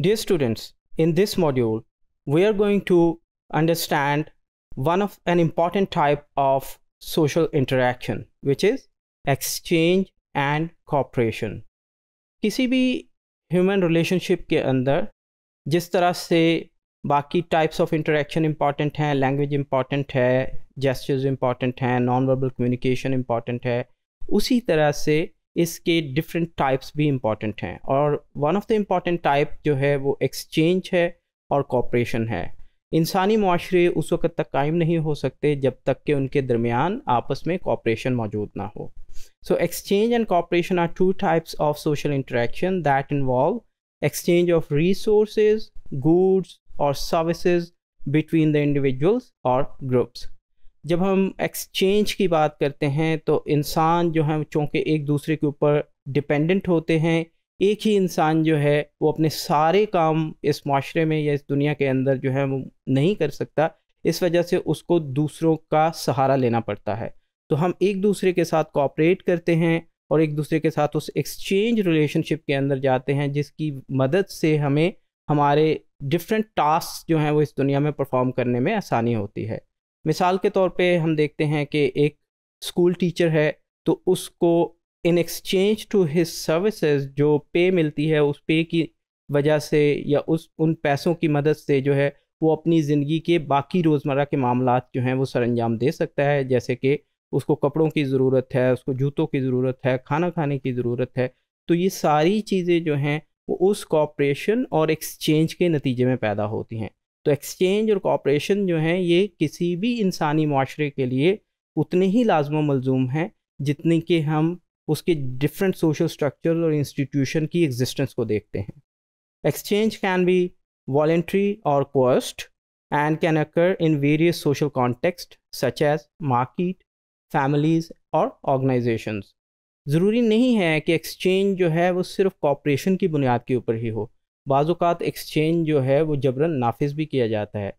Dear students, in this module, we are going to understand one of an important type of social interaction, which is exchange and cooperation किसी भी human relationship के अंदर जिस तरह से बाकी types of interaction important हैं language important है जेस्चर्स इम्पॉर्टेंट हैं नॉन वर्बल कम्युनिकेशन इम्पॉर्टेंट है उसी तरह से इसके डिफरेंट टाइप्स भी इम्पॉर्टेंट हैं और one of the important type जो है वो एक्सचेंज है और कॉपरेशन है इंसानी माशरे उस वक्त तक कायम नहीं हो सकते जब तक के उनके दरमियान आपस में कॉपरेशन मौजूद ना हो so exchange and cooperation are two types of social interaction that involve exchange of resource goods और सर्विसेज बिटवीन द इंडिविजुअल्स और ग्रुप्स जब हम एक्सचेंज की बात करते हैं तो इंसान जो है चूँकि एक दूसरे के ऊपर डिपेंडेंट होते हैं एक ही इंसान जो है वो अपने सारे काम इस माशरे में या इस दुनिया के अंदर जो है वो नहीं कर सकता इस वजह से उसको दूसरों का सहारा लेना पड़ता है तो हम एक दूसरे के साथ कोऑपरेट करते हैं और एक दूसरे के साथ उस एक्सचेंज रिलेशनशिप के अंदर जाते हैं जिसकी मदद से हमें हमारे डिफरेंट टास्क जो हैं वो इस दुनिया में परफॉर्म करने में आसानी होती है मिसाल के तौर पे हम देखते हैं कि एक स्कूल टीचर है तो उसको in exchange to his services जो पे मिलती है उस पे की वजह से या उस उन पैसों की मदद से जो है वो अपनी ज़िंदगी के बाकी रोज़मर्रा के मामला जो हैं वो सर अंजाम दे सकता है जैसे कि उसको कपड़ों की ज़रूरत है उसको जूतों की ज़रूरत है खाना खाने की ज़रूरत है तो ये सारी चीज़ें जो हैं वो उस कॉपरेशन और एक्सचेंज के नतीजे में पैदा होती हैं तो एक्सचेंज और कॉपरेशन जो हैं ये किसी भी इंसानी माशरे के लिए उतने ही लाजम मलजूम हैं जितने कि हम उसके डिफरेंट सोशल स्ट्रक्चर और इंस्टीट्यूशन की एग्जिस्टेंस को देखते हैं एक्सचेंज कैन बी वॉल्ट्री और coerced and can occur in various social context such as market families और ऑर्गनाइजेशन ज़रूरी नहीं है कि एक्सचेंज जो है वो सिर्फ कॉपरेशन की बुनियाद के ऊपर ही हो बाज़ात एक्सचेंज जो है वो जबरन नाफिज भी किया जाता है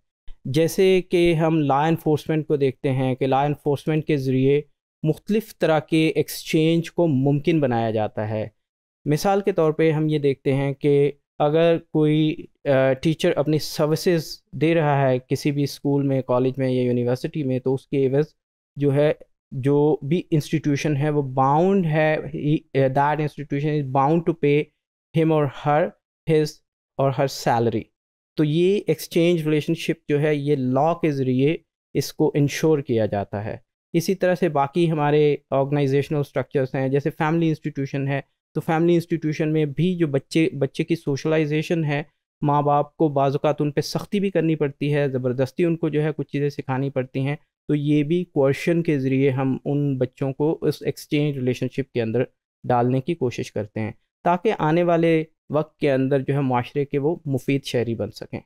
जैसे कि हम ला इन्फोर्समेंट को देखते हैं कि ला इन्फोर्समेंट के ज़रिए मुख्तलिफ़ तरह के एक्सचेंज को मुमकिन बनाया जाता है मिसाल के तौर पर हम ये देखते हैं कि अगर कोई टीचर अपनी सर्विसेज दे रहा है किसी भी स्कूल में कॉलेज में या यूनिवर्सिटी में तो उसके एवज जो है जो भी इंस्टीट्यूशन है वो बाउंड है that institution is bound to pay him और हर हिज और हर सैलरी तो ये एक्सचेंज रिलेशनशिप जो है ये लॉ के ज़रिए इसको इंश्योर किया जाता है इसी तरह से बाकी हमारे ऑर्गेनाइजेशनल स्ट्रक्चर्स हैं जैसे फैमिली इंस्टीट्यूशन है तो फैमिली इंस्टीट्यूशन में भी जो बच्चे बच्चे की सोशलाइजेशन है माँ बाप को बाज़ात उन पर सख्ती भी करनी पड़ती है ज़बरदस्ती उनको जो है कुछ चीज़ें सिखानी पड़ती हैं तो ये भी क्वेश्चन के ज़रिए हम उन बच्चों को उस एक्सचेंज रिलेशनशिप के अंदर डालने की कोशिश करते हैं ताकि आने वाले वक्त के अंदर जो है माशरे के वो मुफीद शहरी बन सकें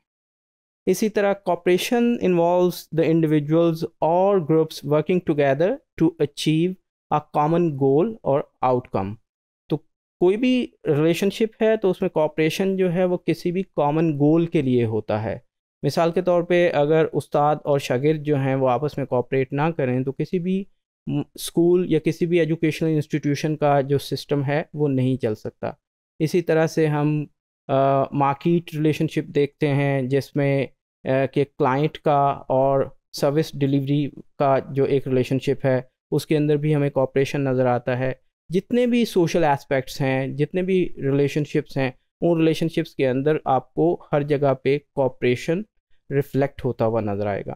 इसी तरह कॉपरेशन इन्वॉल्व द इंडिविजुअल्स और groups working together to achieve a common goal और आउटकम तो कोई भी रिलेशनशिप है तो उसमें कॉपरेशन जो है वो किसी भी कॉमन गोल के लिए होता है मिसाल के तौर पे अगर उस्ताद और शागिर्द जो हैं वो आपस में कॉपरेट ना करें तो किसी भी स्कूल या किसी भी एजुकेशनल इंस्टीट्यूशन का जो सिस्टम है वो नहीं चल सकता इसी तरह से हम मार्किट रिलेशनशिप देखते हैं जिसमें कि क्लाइंट का और सर्विस डिलीवरी का जो एक रिलेशनशिप है उसके अंदर भी हमें कॉपरेशन नज़र आता है जितने भी सोशल एस्पेक्ट्स हैं जितने भी रिलेशनशिप्स हैं उन रिलेशनशिप्स के अंदर आपको हर जगह पे कॉपरेशन रिफ्लेक्ट होता हुआ नज़र आएगा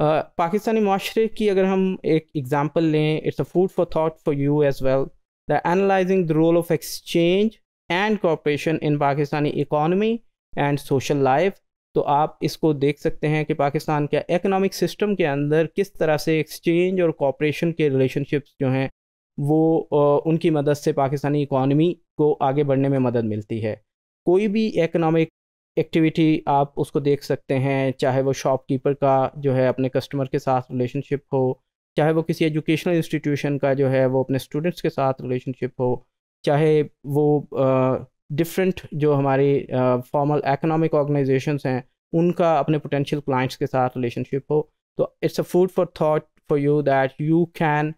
आ, पाकिस्तानी माशरे की अगर हम एक एग्ज़ाम्पल लें it's a food for thought for you as well the analysing the role of exchange and cooperation in Pakistani economy and social life तो आप इसको देख सकते हैं कि पाकिस्तान के इकोनॉमिक सिस्टम के अंदर किस तरह से एक्सचेंज और कॉपरेशन के रिलेशनशिप्स जो हैं वो उनकी मदद से पाकिस्तानी इकॉनमी को आगे बढ़ने में मदद मिलती है कोई भी इकोनॉमिक एक्टिविटी आप उसको देख सकते हैं चाहे वो शॉपकीपर का जो है अपने कस्टमर के साथ रिलेशनशिप हो चाहे वो किसी एजुकेशनल इंस्टीट्यूशन का जो है वो अपने स्टूडेंट्स के साथ रिलेशनशिप हो चाहे वो डिफरेंट जो हमारी फॉर्मल इकोनॉमिक ऑर्गेनाइजेशन हैं उनका अपने पोटेंशियल क्लाइंट्स के साथ रिलेशनशिप हो तो it's a food for thought for you that you can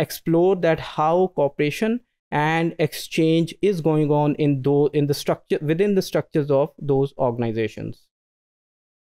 explore that how cooperation exchange is going on in those in the structure within the structures of those organisations